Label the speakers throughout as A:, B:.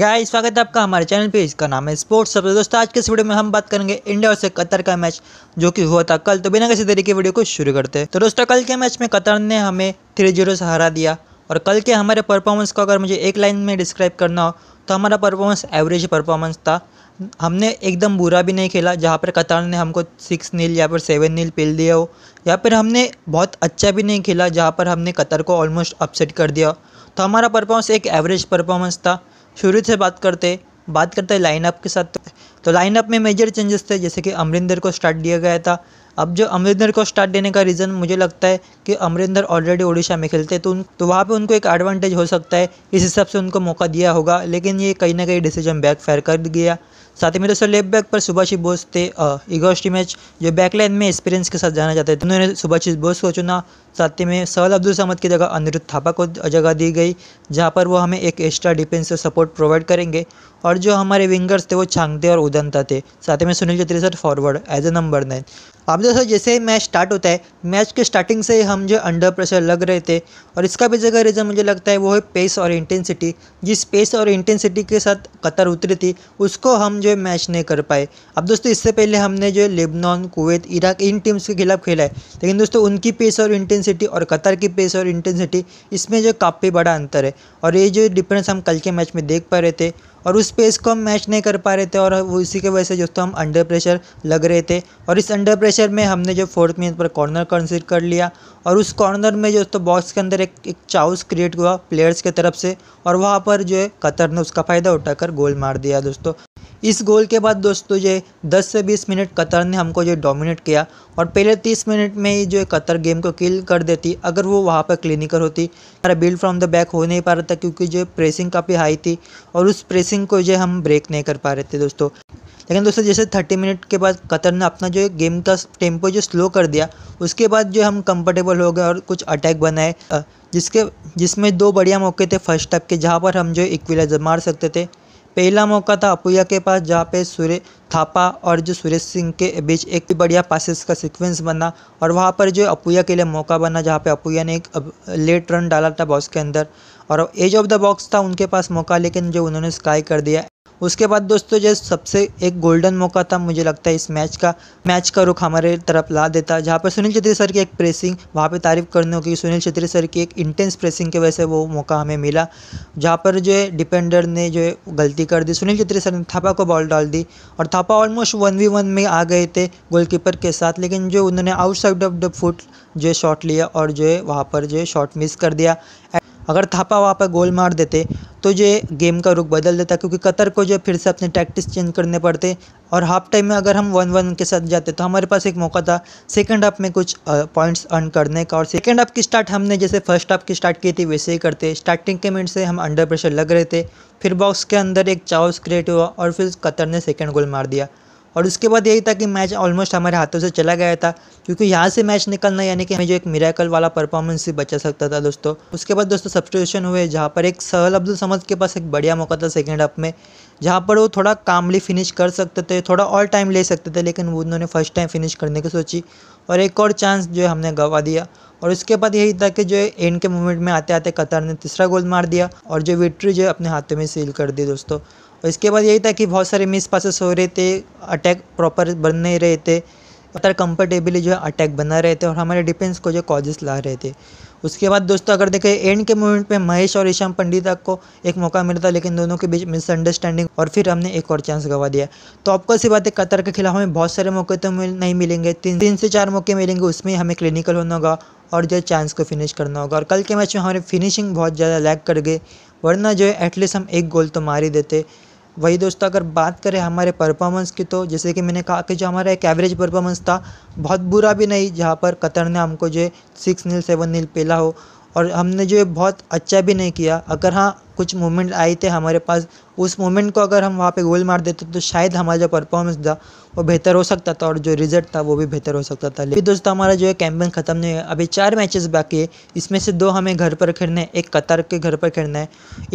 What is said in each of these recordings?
A: आई स्वागत है आपका हमारे चैनल पे इसका नाम है स्पोर्ट्स तो सब दोस्तों आज के इस वीडियो में हम बात करेंगे इंडिया और कतर का मैच जो कि हुआ था कल तो बिना किसी देरी के वीडियो को शुरू करते हैं तो दोस्तों कल के मैच में कतर ने हमें थ्री जीरो से हरा दिया और कल के हमारे परफॉर्मेंस को अगर मुझे एक लाइन में डिस्क्राइब करना हो तो हमारा परफॉर्मेंस एवरेज परफॉर्मेंस था हमने एकदम बुरा भी नहीं खेला जहाँ पर कतर ने हमको सिक्स नील या फिर सेवन नील पेल दिया हो या फिर हमने बहुत अच्छा भी नहीं खेला जहाँ पर हमने कतर को ऑलमोस्ट अपसेट कर दिया तो हमारा परफॉर्मेंस एक एवरेज परफॉर्मेंस था शुरू से बात करते बात करते हैं लाइनअप के साथ तो लाइनअप में मेजर चेंजेस थे जैसे कि अमरिंदर को स्टार्ट दिया गया था अब जो अमरिंदर को स्टार्ट देने का रीज़न मुझे लगता है कि अमरिंदर ऑलरेडी ओडिशा में खेलते तो उन तो वहाँ पे उनको एक एडवांटेज हो सकता है इस हिसाब से उनको मौका दिया होगा लेकिन ये कहीं ना कहीं डिसीजन बैक बैकफायर कर गया साथ ही में दोस्तों लेफ्ट बैक पर सुभाषी बोस थे इगोस्ट मैच जो बैकलाइन में एक्सपीरियंस के साथ जाना जाता है उन्होंने सुभाषी बोस को चुना साथ ही में सवाल अब्दुल समद की जगह अनिरुद्ध थापा को जगह दी गई जहाँ पर वो हमें एक एक्स्ट्रा डिफेंसिव सपोर्ट प्रोवाइड करेंगे और जो हमारे विंगर्स थे वो छांगते और उदंता थे साथ ही में Sunil Chaudhary sir forward as a number nine अब दोस्तों जैसे ही मैच स्टार्ट होता है मैच के स्टार्टिंग से ही हम जो अंडर प्रेशर लग रहे थे और इसका भी जगह रीज़न मुझे लगता है वो है पेस और इंटेंसिटी जिस पेस और इंटेंसिटी के साथ कतर उतरी थी उसको हम जो है मैच नहीं कर पाए अब दोस्तों इससे पहले हमने जो है लेबनान कुवैत इराक इन टीम्स के खिलाफ खेला है लेकिन दोस्तों उनकी पेस और इंटेंसिटी और कतर की पेस और इंटेंसिटी इसमें जो काफ़ी बड़ा अंतर है और ये जो डिफरेंस हम कल के मैच में देख पा रहे थे और उस पेस को हम मैच नहीं कर पा रहे थे और वो इसी के वजह से दोस्तों हम अंडर प्रेशर लग रहे थे और इस अंडर प्रेशर में हमने जो फोर्थ मिनट पर कॉर्नर कंसिडर कर लिया और उस कॉर्नर में दोस्तों बॉक्स के अंदर एक एक चाउस क्रिएट हुआ प्लेयर्स के तरफ से और वहाँ पर जो है कतर ने उसका फ़ायदा उठाकर गोल मार दिया दोस्तों इस गोल के बाद दोस्तों ये 10 से 20 मिनट कतर ने हमको जो डोमिनेट किया और पहले 30 मिनट में ही जो है कतर गेम को किल कर देती अगर वो वहाँ पर क्लिनिकर होती हमारा बिल्ड फ्रॉम द बैक हो नहीं पा रहा था क्योंकि जो प्रेसिंग काफ़ी हाई थी और उस प्रेसिंग को जो हम ब्रेक नहीं कर पा रहे थे दोस्तों लेकिन दोस्तों जैसे थर्टी मिनट के बाद कतर ने अपना जो गेम का टेम्पो जो स्लो कर दिया उसके बाद जो हम कम्फर्टेबल हो गए और कुछ अटैक बनाए जिसके जिसमें दो बढ़िया मौके थे फर्स्ट टाइप के जहाँ पर हम जो इक्विलाइजर मार सकते थे पहला मौका था अपूया के पास जहाँ पे सूर्य थापा और जो सुरेश सिंह के बीच एक बढ़िया पासिस का सीक्वेंस बना और वहाँ पर जो अपूया के लिए मौका बना जहाँ पे अपूया ने एक लेट रन डाला था बॉक्स के अंदर और एज ऑफ द बॉक्स था उनके पास मौका लेकिन जो उन्होंने स्काई कर दिया उसके बाद दोस्तों जो सबसे एक गोल्डन मौका था मुझे लगता है इस मैच का मैच का रुख हमारे तरफ ला देता जहाँ पर सुनील छेत्री सर की एक प्रेसिंग वहाँ पर तारीफ करने होगी सुनील छेत्री सर की एक इंटेंस प्रेसिंग की वजह से वो मौका हमें मिला जहाँ पर जो है डिपेंडर ने जो है गलती कर दी सुनील छेत्री सर ने थापा को बॉल डाल दी और Thapa almost one v one में आ गए थे गोलकीपर के साथ लेकिन जो उन्होंने आउटसाइड ऑफ द फुट जो है शॉट लिया और जो है वहाँ पर जो है शॉट मिस कर दिया अगर थापा वहाँ पर गोल मार देते तो ये गेम का रुख बदल देता क्योंकि कतर को जो फिर से अपने टैक्टिक्स चेंज करने पड़ते और हाफ टाइम में अगर हम वन वन के साथ जाते तो हमारे पास एक मौका था सेकेंड हाफ में कुछ पॉइंट्स अर्न करने का और सेकेंड हाफ की स्टार्ट हमने जैसे फर्स्ट हाफ की स्टार्ट की थी वैसे ही करते स्टार्टिंग के मिनट से हम अंडर प्रेशर लग रहे थे फिर बॉक्स के अंदर एक चाउस क्रिएट हुआ और फिर कतर ने सेकेंड गोल मार दिया और उसके बाद यही था कि मैच ऑलमोस्ट हमारे हाथों से चला गया था क्योंकि यहाँ से मैच निकलना यानी कि हमें जो एक मिराकल वाला परफॉर्मेंस ही बचा सकता था दोस्तों उसके बाद दोस्तों सब्सिट्यूशन हुए जहाँ पर एक सहल अब्दुल समद के पास एक बढ़िया मौका था सेकेंड हाफ में जहाँ पर वो थोड़ा कामली फिनिश कर सकते थे थोड़ा और टाइम ले सकते थे लेकिन उन्होंने फर्स्ट टाइम फिनिश करने की सोची और एक और चांस जो हमने गंवा दिया और उसके बाद यही था कि जो एंड के मोमेंट में आते आते कतर ने तीसरा गोल मार दिया और जो विक्ट्री जो अपने हाथों में सील कर दी दोस्तों इसके बाद यही था कि बहुत सारे मिस पासिस हो रहे थे अटैक प्रॉपर बन नहीं रहे थे अतर कंफर्टेबली जो है अटैक बना रहे थे और हमारे डिफेंस को जो कॉजेस ला रहे थे उसके बाद दोस्तों अगर देखें एंड के मोमेंट में महेश और ईशान पंडिता को एक मौका मिला था लेकिन दोनों के बीच मिसअंडरस्टैंडिंग और फिर हमने एक और चांस गवा दिया तो आपको ऐसी बात है कतर के खिलाफ हमें बहुत सारे मौके तो मिल, नहीं मिलेंगे तीन तीन से चार मौके मिलेंगे उसमें हमें क्लिनिकल होना होगा और जो चांस को फिनिश करना होगा और कल के मैच में हमारी फिनिशिंग बहुत ज़्यादा लैक कर गई वरना जो है एटलीस्ट हम एक गोल तो मार ही देते वही दोस्तों अगर बात करें हमारे परफॉर्मेंस की तो जैसे कि मैंने कहा कि जो हमारा एक एवरेज परफॉर्मेंस था बहुत बुरा भी नहीं जहाँ पर कतर ने हमको जो है सिक्स नील सेवन नील पेला हो और हमने जो है बहुत अच्छा भी नहीं किया अगर हाँ कुछ मोमेंट आए थे हमारे पास उस मोमेंट को अगर हम वहाँ पे गोल मार देते तो शायद हमारा जो परफॉर्मेंस था वो बेहतर हो सकता था और जो रिजल्ट था वो भी बेहतर हो सकता था लेकिन दोस्तों हमारा जो है कैंपेन ख़त्म नहीं है अभी चार मैचेस बाकी है इसमें से दो हमें घर पर खेलना है एक कतर के घर पर खेलना है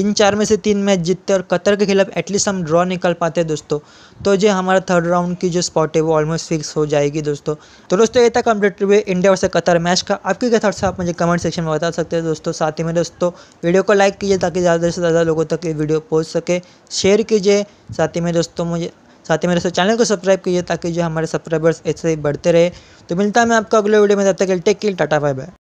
A: इन चार में से तीन मैच जीतते और कतर के खिलाफ एटलीस्ट हम ड्रॉ निकल पाते दोस्तों तो जो हमारा थर्ड राउंड की जो स्पॉट है वो ऑलमोस्ट फिक्स हो जाएगी दोस्तों तो दोस्तों ये था complete review India versus Qatar match का आपके क्या थॉट्स आप मुझे कमेंट सेक्शन में बता सकते हैं दोस्तों साथ ही में दोस्तों वीडियो को लाइक कीजिए ताकि ज़्यादा ज़्यादा से ज़्यादा लोगों तक ये वीडियो पहुँच सके शेयर कीजिए साथ ही में दोस्तों मुझे साथ ही मेरे चैनल को सब्सक्राइब कीजिए ताकि जो हमारे सब्सक्राइबर्स ऐसे ही बढ़ते रहे तो मिलता है मैं आपका अगले वीडियो में जब तक take care tata bye bye